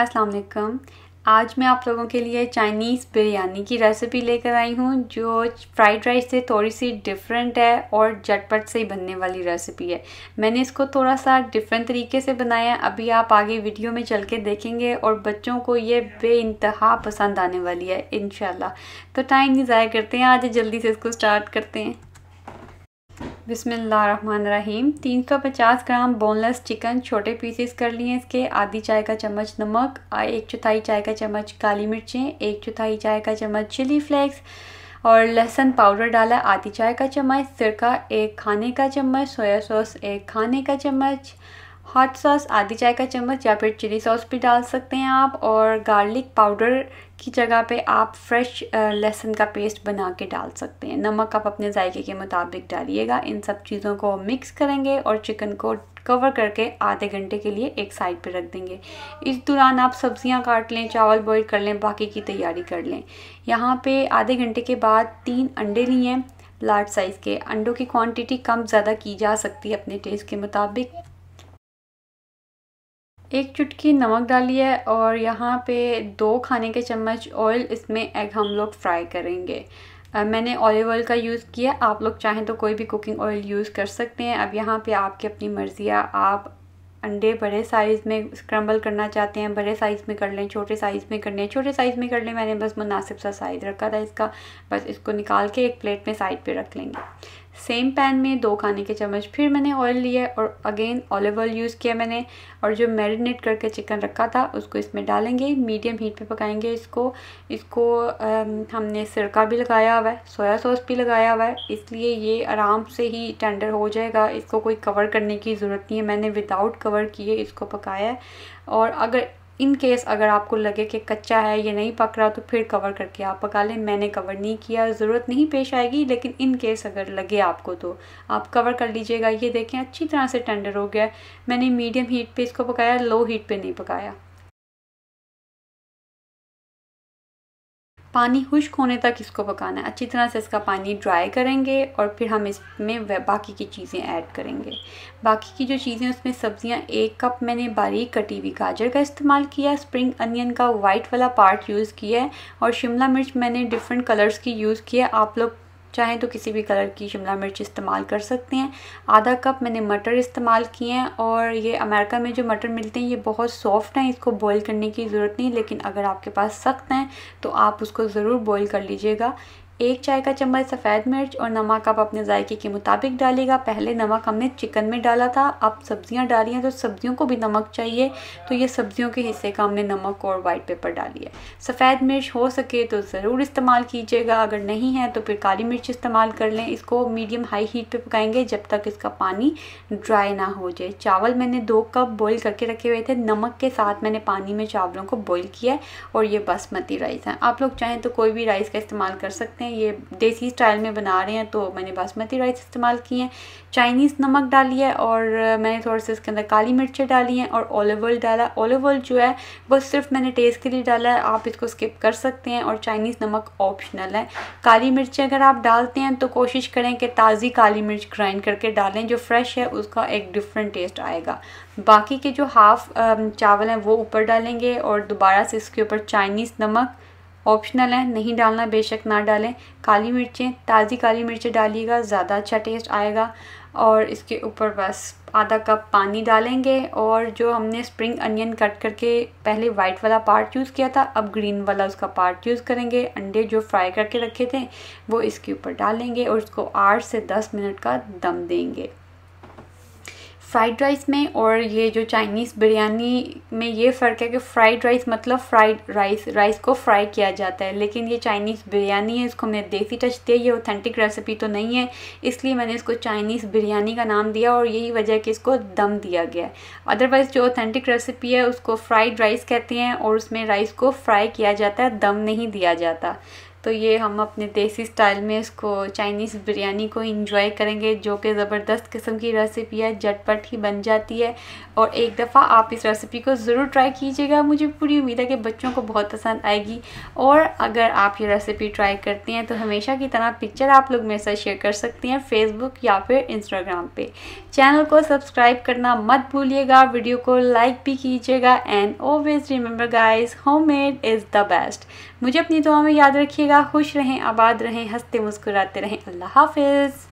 अस्सलाम वालेकुम आज मैं आप लोगों के लिए चाइनीज़ बिरयानी की रेसिपी लेकर आई हूँ जो फ्राइड राइस से थोड़ी सी डिफरेंट है और झटपट से ही बनने वाली रेसिपी है मैंने इसको थोड़ा सा डिफरेंट तरीके से बनाया अभी आप आगे वीडियो में चल के देखेंगे और बच्चों को ये बेानतहा पसंद आने वाली है इनशाला तो टाइम नहीं ज़ाया करते हैं आज जल्दी से इसको स्टार्ट करते हैं रहीम तीन सौ पचास ग्राम बोनलेस चिकन छोटे पीसेस कर लिए इसके आधी चाय का चम्मच नमक एक चौथाई चाय का चम्मच काली मिर्चें एक चौथाई चाय का चम्मच चिली फ्लेक्स और लहसुन पाउडर डाला आधी चाय का चम्मच सिरका एक खाने का चम्मच सोया सॉस एक खाने का चम्मच हॉट सॉस आधी चाय का चम्मच या फिर चिली सॉस भी डाल सकते हैं आप और गार्लिक पाउडर की जगह पे आप फ्रेश लहसुन का पेस्ट बना के डाल सकते हैं नमक आप अपने जायके के मुताबिक डालिएगा इन सब चीज़ों को मिक्स करेंगे और चिकन को कवर करके आधे घंटे के लिए एक साइड पे रख देंगे इस दौरान आप सब्जियां काट लें चावल बॉईल कर लें बाकी की तैयारी कर लें यहाँ पे आधे घंटे के बाद तीन अंडे लिए हैं लार्ज साइज़ के अंडों की क्वांटिटी कम ज़्यादा की जा सकती है अपने टेस्ट के मुताबिक एक चुटकी नमक डाली है और यहाँ पे दो खाने के चम्मच ऑयल इसमें एग हम लोग फ्राई करेंगे मैंने ऑलिव ऑयल का यूज़ किया आप लोग चाहें तो कोई भी कुकिंग ऑयल यूज़ कर सकते हैं अब यहाँ पे आपकी अपनी मर्ज़ी है आप अंडे बड़े साइज़ में स्क्रम्बल करना चाहते हैं बड़े साइज़ में कर लें छोटे साइज़ में कर लें छोटे साइज़ में कर लें मैंने बस मुनासिब सा साइज़ रखा था इसका बस इसको निकाल के एक प्लेट में साइड पे रख लेंगे सेम पैन में दो खाने के चम्मच फिर मैंने ऑयल लिया और अगेन ऑलिव ऑयल यूज़ किया मैंने और जो मैरिनेट करके चिकन रखा था उसको इसमें डालेंगे मीडियम हीट पे पकाएंगे इसको इसको आ, हमने सिरका भी लगाया हुआ है सोया सॉस भी लगाया हुआ है इसलिए ये आराम से ही टेंडर हो जाएगा इसको कोई कवर करने की ज़रूरत नहीं है मैंने विदाउट कवर किए इसको पकाया और अगर इन केस अगर आपको लगे कि कच्चा है ये नहीं पक रहा तो फिर कवर करके आप पका लें मैंने कवर नहीं किया ज़रूरत नहीं पेश आएगी लेकिन इन केस अगर लगे आपको तो आप कवर कर लीजिएगा ये देखें अच्छी तरह से टेंडर हो गया मैंने मीडियम हीट पे इसको पकाया लो हीट पे नहीं पकाया पानी खुश्क होने तक इसको पकाना है अच्छी तरह से इसका पानी ड्राई करेंगे और फिर हम इसमें बाकी की चीज़ें ऐड करेंगे बाकी की जो चीज़ें उसमें सब्जियां एक कप मैंने बारीक कटी हुई गाजर का इस्तेमाल किया स्प्रिंग अनियन का वाइट वाला पार्ट यूज़ किया है और शिमला मिर्च मैंने डिफरेंट कलर्स की यूज़ किया आप लोग चाहें तो किसी भी कलर की शिमला मिर्च इस्तेमाल कर सकते हैं आधा कप मैंने मटर इस्तेमाल किए हैं और ये अमेरिका में जो मटर मिलते हैं ये बहुत सॉफ्ट हैं इसको बॉईल करने की ज़रूरत नहीं लेकिन अगर आपके पास सख्त हैं तो आप उसको ज़रूर बॉईल कर लीजिएगा एक चाय का चम्मच सफ़ेद मिर्च और नमक आप अपने जायके के मुताबिक डालेगा पहले नमक हमने चिकन में डाला था अब सब्ज़ियाँ डाली हैं तो सब्ज़ियों को भी नमक चाहिए तो ये सब्ज़ियों के हिस्से का हमने नमक और वाइट पेपर डाली है सफ़ेद मिर्च हो सके तो ज़रूर इस्तेमाल कीजिएगा अगर नहीं है तो फिर काली मिर्च इस्तेमाल कर लें इसको मीडियम हाई हीट पर पकाएंगे जब तक इसका पानी ड्राई ना हो जाए चावल मैंने दो कप बॉयल करके रखे हुए थे नमक के साथ मैंने पानी में चावलों को बॉयल किया है और ये बासमती राइस है आप लोग चाहें तो कोई भी राइस का इस्तेमाल कर सकते हैं हैं ये देसी स्टाइल में बना रहे हैं तो मैंने बासमती राइस इस्तेमाल किए हैं चाइनीज़ नमक डाली है और मैंने थोड़ा से इसके अंदर काली मिर्चें डाली हैं और ऑलिव ऑयल डाला ऑलिव ऑयल जो है वो सिर्फ मैंने टेस्ट के लिए डाला है आप इसको स्किप कर सकते हैं और चाइनीज़ नमक ऑप्शनल है काली मिर्चें अगर आप डालते हैं तो कोशिश करें कि ताज़ी काली मिर्च ग्राइंड करके डालें जो फ्रेश है उसका एक डिफरेंट टेस्ट आएगा बाकी के जो हाफ़ चावल हैं वो ऊपर डालेंगे और दोबारा से इसके ऊपर चाइनीज़ नमक ऑप्शनल है नहीं डालना बेशक ना डालें काली मिर्चें ताज़ी काली मिर्चें डालिएगा ज़्यादा अच्छा टेस्ट आएगा और इसके ऊपर बस आधा कप पानी डालेंगे और जो हमने स्प्रिंग अनियन कट करके पहले वाइट वाला पार्ट यूज़ किया था अब ग्रीन वाला उसका पार्ट यूज़ करेंगे अंडे जो फ्राई करके रखे थे वो इसके ऊपर डालेंगे और इसको आठ से दस मिनट का दम देंगे फ्राइड राइस में और ये जो चाइनीज़ बिरयानी में ये फ़र्क है कि फ्राइड राइस मतलब फ्राइड राइस राइस को फ्राई किया जाता है लेकिन ये चाइनीज़ बिरयानी है इसको हमने देसी टच दिया ये ऑथेंटिक रेसिपी तो नहीं है इसलिए मैंने इसको चाइनीज़ बिरयानी का नाम दिया और यही वजह है कि इसको दम दिया गया है अदरवाइज़ जो ऑथेंटिक रेसिपी है उसको फ्राइड राइस कहते हैं और उसमें राइस को फ्राई किया जाता है दम नहीं दिया जाता तो ये हम अपने देसी स्टाइल में इसको चाइनीज़ बिरयानी को इंजॉय करेंगे जो कि ज़बरदस्त किस्म की रेसिपी है झटपट ही बन जाती है और एक दफ़ा आप इस रेसिपी को ज़रूर ट्राई कीजिएगा मुझे पूरी उम्मीद है कि बच्चों को बहुत पसंद आएगी और अगर आप ये रेसिपी ट्राई करते हैं तो हमेशा की तरह पिक्चर आप लोग मेरे साथ शेयर कर सकती हैं फेसबुक या फिर इंस्टाग्राम पर चैनल को सब्सक्राइब करना मत भूलिएगा वीडियो को लाइक भी कीजिएगा and always remember guys homemade is the best मुझे अपनी दुआ में याद रखिएगा खुश रहें आबाद रहें हंसते मुस्कुराते रहें अल्लाह हाफिज़